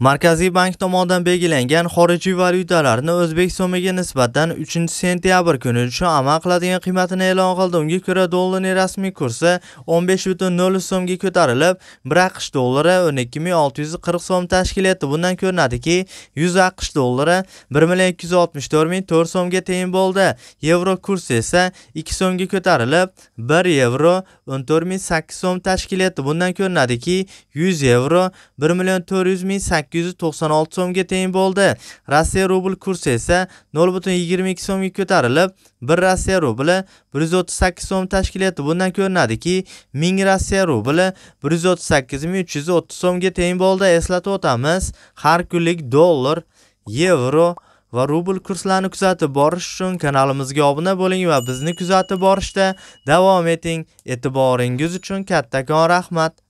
Markaziy bank tomonidan belgilangan xorijiy valyutalarni o'zbek so'miga nisbatan 3 sentyabr kuni uchun amal qiladigan qiymatini e'lon qildi. Unga ko'ra dollarning rasmiy kursi 15.0 so'mga ko'tarilib, 1 AQSh dollari 12640 so'm tashkil etdi. Bundan ko'rinadiki, 100 AQSh dollari 12644 so'mga teng bo'ldi. Yevro kursi esa 2 so'mga ko'tarilib, 1 yevro 14800 so'm tashkil etdi. Bundan ko'rinadiki, 100 yevro 1 400 000 896 so'mga teng bo'ldi. Rossiya rubl kursi esa 0.22 so'mga ko'tarilib, 1 Rossiya rubli 138 so'm tashkil etdi. Bundan ko'rinadiki, 1000 Rossiya rubli 138330 so'mga teng bo'ldi. Eslatib o'tamiz, har kunlik dollar, yevro va rubl kurslarini kuzatib borish uchun kanalimizga obuna bo'ling va bizni kuzatib borishda davom eting. E'tiboringiz uchun kattakon rahmat.